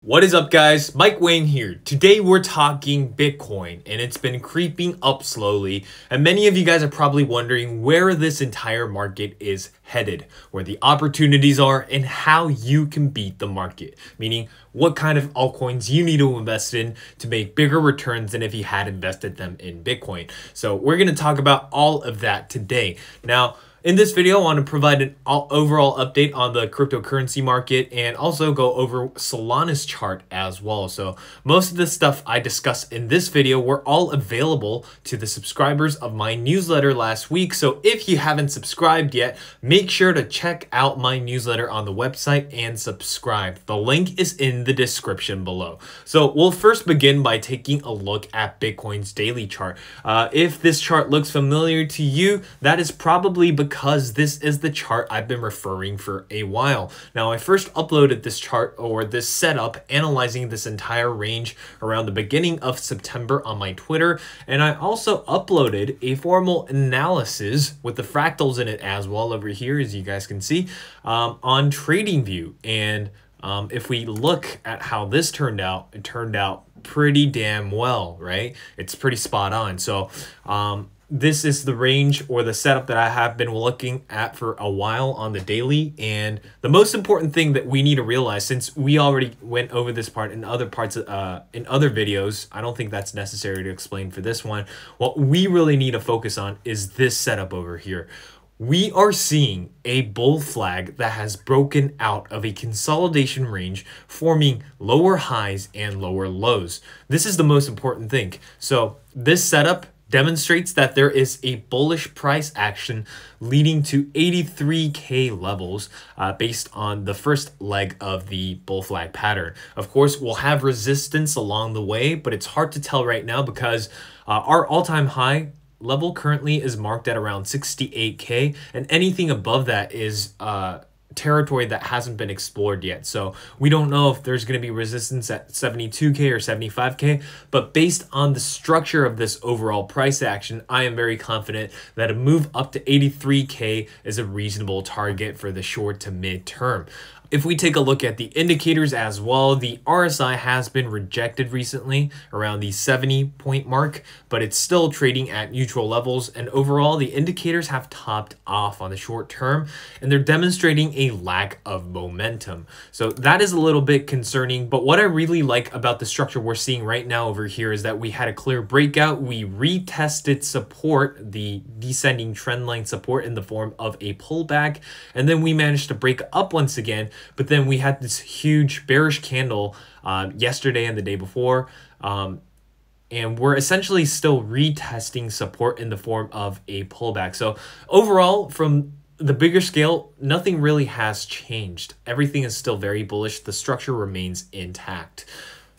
What is up guys, Mike Wayne here. Today we're talking Bitcoin and it's been creeping up slowly and many of you guys are probably wondering where this entire market is headed, where the opportunities are and how you can beat the market, meaning what kind of altcoins you need to invest in to make bigger returns than if you had invested them in Bitcoin. So we're gonna talk about all of that today. Now, in this video, I want to provide an overall update on the cryptocurrency market and also go over Solana's chart as well. So most of the stuff I discuss in this video were all available to the subscribers of my newsletter last week. So if you haven't subscribed yet, make sure to check out my newsletter on the website and subscribe. The link is in the description below. So we'll first begin by taking a look at Bitcoin's daily chart. Uh, if this chart looks familiar to you, that is probably because because this is the chart I've been referring for a while. Now, I first uploaded this chart or this setup analyzing this entire range around the beginning of September on my Twitter, and I also uploaded a formal analysis with the fractals in it as well over here, as you guys can see, um, on TradingView. And um, if we look at how this turned out, it turned out pretty damn well, right? It's pretty spot on. So um, this is the range or the setup that I have been looking at for a while on the daily. And the most important thing that we need to realize, since we already went over this part in other parts, uh, in other videos, I don't think that's necessary to explain for this one. What we really need to focus on is this setup over here. We are seeing a bull flag that has broken out of a consolidation range, forming lower highs and lower lows. This is the most important thing. So this setup demonstrates that there is a bullish price action leading to 83k levels uh, based on the first leg of the bull flag pattern. Of course, we'll have resistance along the way, but it's hard to tell right now because uh, our all-time high level currently is marked at around 68k and anything above that is uh, territory that hasn't been explored yet. So we don't know if there's going to be resistance at 72K or 75K, but based on the structure of this overall price action, I am very confident that a move up to 83K is a reasonable target for the short to mid term. If we take a look at the indicators as well, the RSI has been rejected recently around the 70 point mark, but it's still trading at neutral levels. And overall, the indicators have topped off on the short term and they're demonstrating a lack of momentum. So that is a little bit concerning. But what I really like about the structure we're seeing right now over here is that we had a clear breakout. We retested support, the descending trendline support in the form of a pullback, and then we managed to break up once again but then we had this huge bearish candle uh, yesterday and the day before. Um, and we're essentially still retesting support in the form of a pullback. So overall, from the bigger scale, nothing really has changed. Everything is still very bullish. The structure remains intact.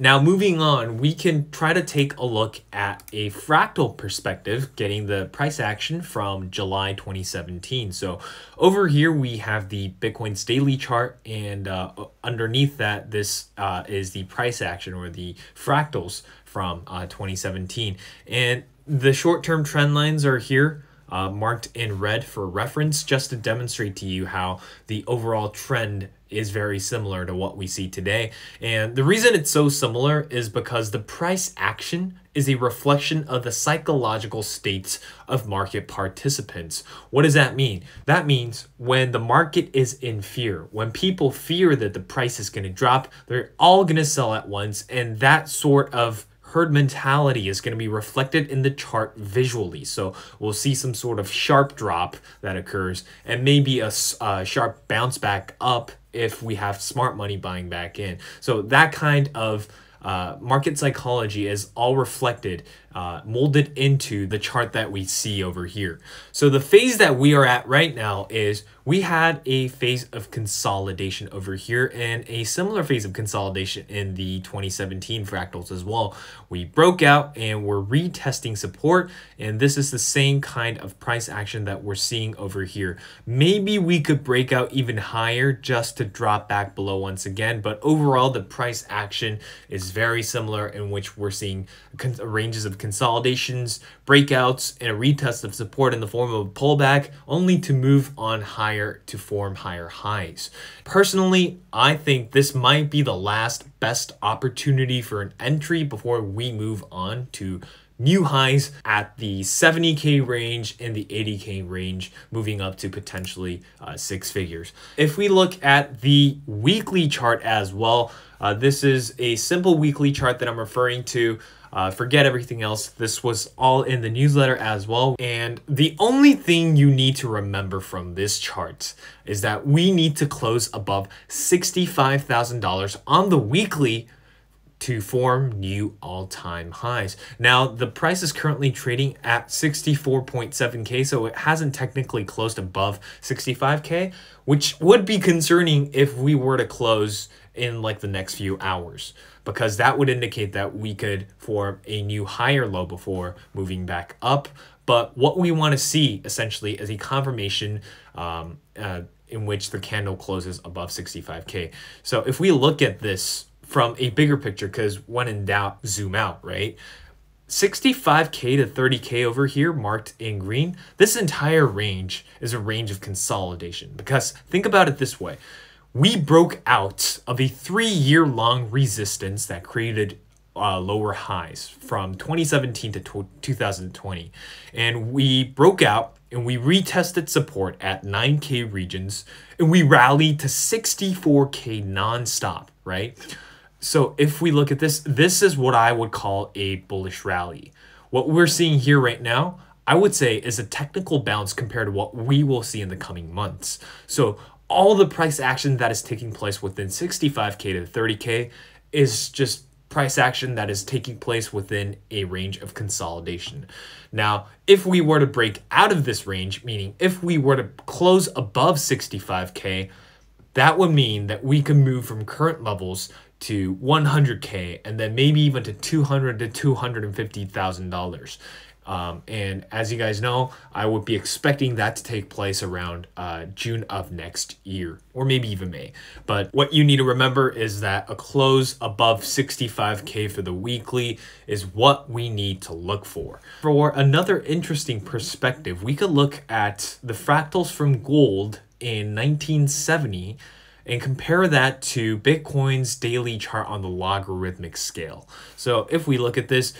Now moving on, we can try to take a look at a fractal perspective, getting the price action from July 2017. So over here we have the Bitcoin's daily chart and uh, underneath that this uh, is the price action or the fractals from uh, 2017. And the short-term trend lines are here uh, marked in red for reference just to demonstrate to you how the overall trend is very similar to what we see today. And the reason it's so similar is because the price action is a reflection of the psychological states of market participants. What does that mean? That means when the market is in fear, when people fear that the price is going to drop, they're all going to sell at once. And that sort of herd mentality is going to be reflected in the chart visually. So we'll see some sort of sharp drop that occurs and maybe a, a sharp bounce back up if we have smart money buying back in. So that kind of uh, market psychology is all reflected uh, molded into the chart that we see over here. So the phase that we are at right now is we had a phase of consolidation over here and a similar phase of consolidation in the 2017 fractals as well. We broke out and we're retesting support and this is the same kind of price action that we're seeing over here. Maybe we could break out even higher just to drop back below once again, but overall the price action is very similar in which we're seeing ranges of consolidations, breakouts, and a retest of support in the form of a pullback, only to move on higher to form higher highs. Personally, I think this might be the last best opportunity for an entry before we move on to new highs at the 70k range and the 80k range moving up to potentially uh, six figures if we look at the weekly chart as well uh, this is a simple weekly chart that i'm referring to uh, forget everything else. This was all in the newsletter as well. And the only thing you need to remember from this chart is that we need to close above $65,000 on the weekly to form new all-time highs. Now, the price is currently trading at 64.7k, so it hasn't technically closed above 65k, which would be concerning if we were to close in like the next few hours because that would indicate that we could form a new higher low before moving back up. But what we want to see essentially is a confirmation um, uh, in which the candle closes above 65K. So if we look at this from a bigger picture, because when in doubt, zoom out, right? 65k to 30k over here marked in green, this entire range is a range of consolidation because think about it this way we broke out of a three year long resistance that created uh, lower highs from 2017 to 2020. And we broke out and we retested support at 9K regions and we rallied to 64K nonstop, right? So if we look at this, this is what I would call a bullish rally. What we're seeing here right now, I would say is a technical bounce compared to what we will see in the coming months. So all the price action that is taking place within 65K to 30K is just price action that is taking place within a range of consolidation. Now, if we were to break out of this range, meaning if we were to close above 65K, that would mean that we can move from current levels to 100K and then maybe even to 200 to $250,000. Um, and as you guys know, I would be expecting that to take place around uh, June of next year, or maybe even May. But what you need to remember is that a close above 65K for the weekly is what we need to look for. For another interesting perspective, we could look at the fractals from gold in 1970 and compare that to Bitcoin's daily chart on the logarithmic scale. So if we look at this,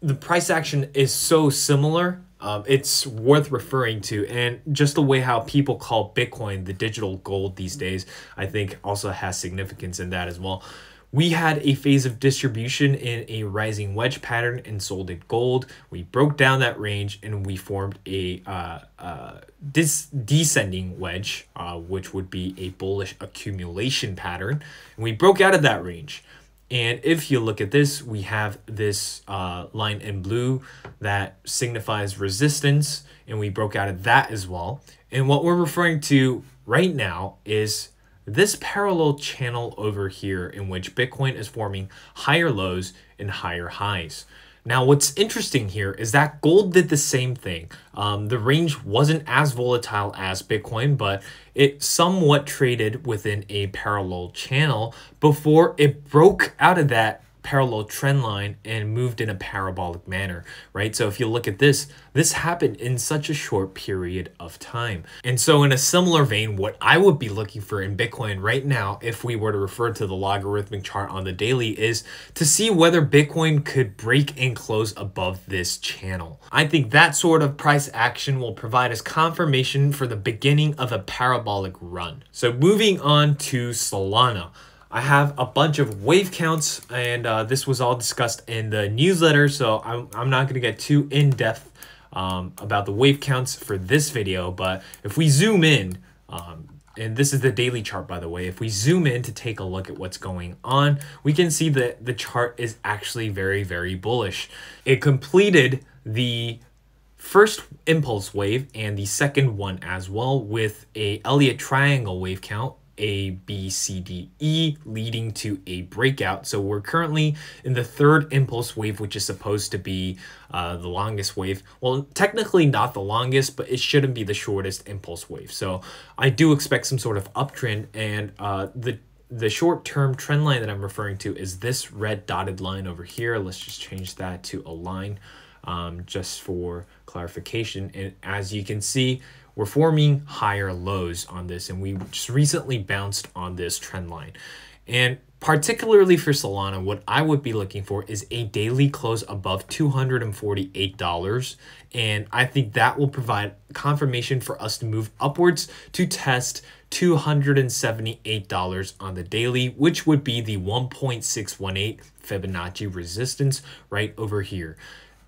the price action is so similar. Um, it's worth referring to, and just the way how people call Bitcoin the digital gold these days, I think also has significance in that as well. We had a phase of distribution in a rising wedge pattern and sold it gold. We broke down that range and we formed a uh, uh, this descending wedge, uh, which would be a bullish accumulation pattern. And we broke out of that range. And if you look at this, we have this uh, line in blue that signifies resistance, and we broke out of that as well. And what we're referring to right now is this parallel channel over here in which Bitcoin is forming higher lows and higher highs. Now, what's interesting here is that gold did the same thing. Um, the range wasn't as volatile as Bitcoin, but it somewhat traded within a parallel channel before it broke out of that parallel trend line and moved in a parabolic manner, right? So if you look at this, this happened in such a short period of time. And so in a similar vein, what I would be looking for in Bitcoin right now, if we were to refer to the logarithmic chart on the daily, is to see whether Bitcoin could break and close above this channel. I think that sort of price action will provide us confirmation for the beginning of a parabolic run. So moving on to Solana. I have a bunch of wave counts, and uh, this was all discussed in the newsletter, so I'm, I'm not going to get too in-depth um, about the wave counts for this video, but if we zoom in, um, and this is the daily chart, by the way, if we zoom in to take a look at what's going on, we can see that the chart is actually very, very bullish. It completed the first impulse wave and the second one as well with a Elliott triangle wave count a, B, C, D, E, leading to a breakout. So we're currently in the third impulse wave, which is supposed to be uh, the longest wave. Well, technically not the longest, but it shouldn't be the shortest impulse wave. So I do expect some sort of uptrend and uh, the the short term trend line that I'm referring to is this red dotted line over here. Let's just change that to a line um, just for clarification. And as you can see, we're forming higher lows on this, and we just recently bounced on this trend line. And particularly for Solana, what I would be looking for is a daily close above $248. And I think that will provide confirmation for us to move upwards to test $278 on the daily, which would be the 1.618 Fibonacci resistance right over here.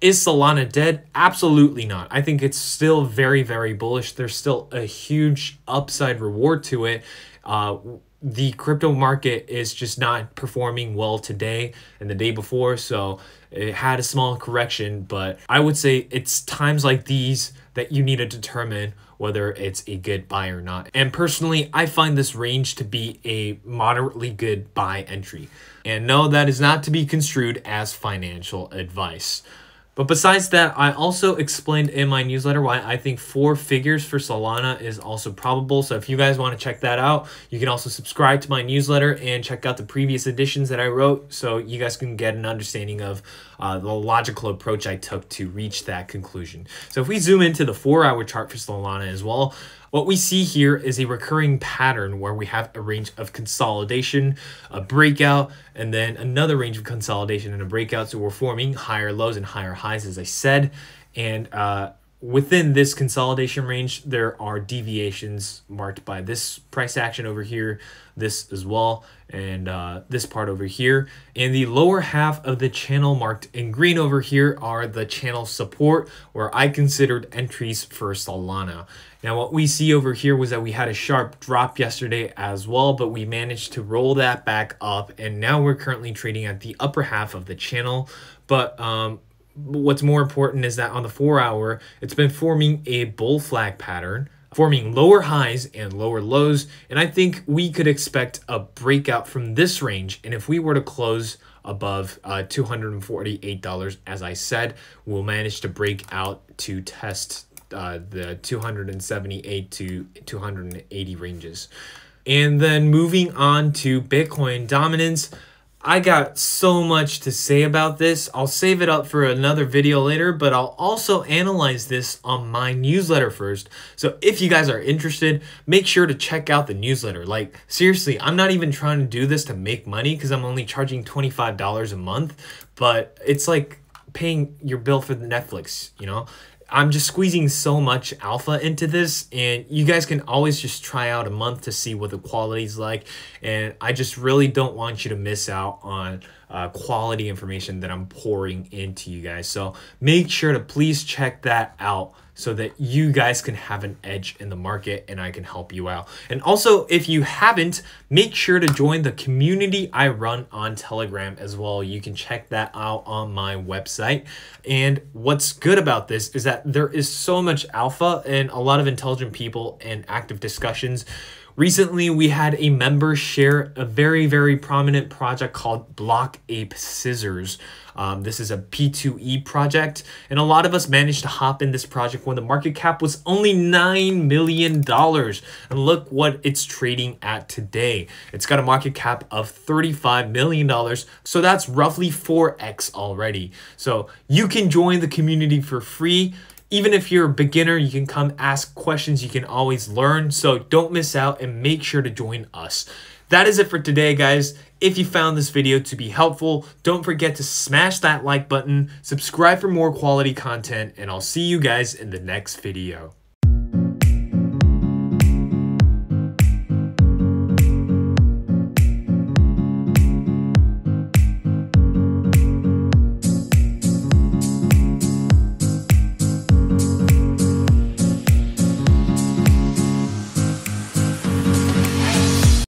Is Solana dead? Absolutely not. I think it's still very, very bullish. There's still a huge upside reward to it. Uh, the crypto market is just not performing well today and the day before. So it had a small correction, but I would say it's times like these that you need to determine whether it's a good buy or not. And personally, I find this range to be a moderately good buy entry. And no, that is not to be construed as financial advice. But besides that, I also explained in my newsletter why I think four figures for Solana is also probable. So if you guys want to check that out, you can also subscribe to my newsletter and check out the previous editions that I wrote so you guys can get an understanding of uh, the logical approach I took to reach that conclusion. So if we zoom into the four hour chart for Solana as well, what we see here is a recurring pattern where we have a range of consolidation, a breakout, and then another range of consolidation and a breakout. So we're forming higher lows and higher highs, as I said. And uh, within this consolidation range, there are deviations marked by this price action over here, this as well, and uh, this part over here. And the lower half of the channel marked in green over here are the channel support, where I considered entries for Solana. Now what we see over here was that we had a sharp drop yesterday as well, but we managed to roll that back up, and now we're currently trading at the upper half of the channel. But um, what's more important is that on the four hour, it's been forming a bull flag pattern, forming lower highs and lower lows. And I think we could expect a breakout from this range. And if we were to close above uh, $248, as I said, we'll manage to break out to test uh, the 278 to 280 ranges. And then moving on to Bitcoin dominance. I got so much to say about this. I'll save it up for another video later, but I'll also analyze this on my newsletter first. So if you guys are interested, make sure to check out the newsletter. Like, seriously, I'm not even trying to do this to make money because I'm only charging $25 a month, but it's like paying your bill for the Netflix, you know? I'm just squeezing so much alpha into this and you guys can always just try out a month to see what the quality's like and I just really don't want you to miss out on uh, quality information that I'm pouring into you guys. So make sure to please check that out so that you guys can have an edge in the market and I can help you out. And also, if you haven't, make sure to join the community I run on Telegram as well. You can check that out on my website. And what's good about this is that there is so much alpha and a lot of intelligent people and active discussions Recently, we had a member share a very, very prominent project called Block Ape Scissors. Um, this is a P2E project, and a lot of us managed to hop in this project when the market cap was only $9 million. And look what it's trading at today. It's got a market cap of $35 million, so that's roughly 4x already. So you can join the community for free. Even if you're a beginner, you can come ask questions. You can always learn. So don't miss out and make sure to join us. That is it for today, guys. If you found this video to be helpful, don't forget to smash that like button, subscribe for more quality content, and I'll see you guys in the next video.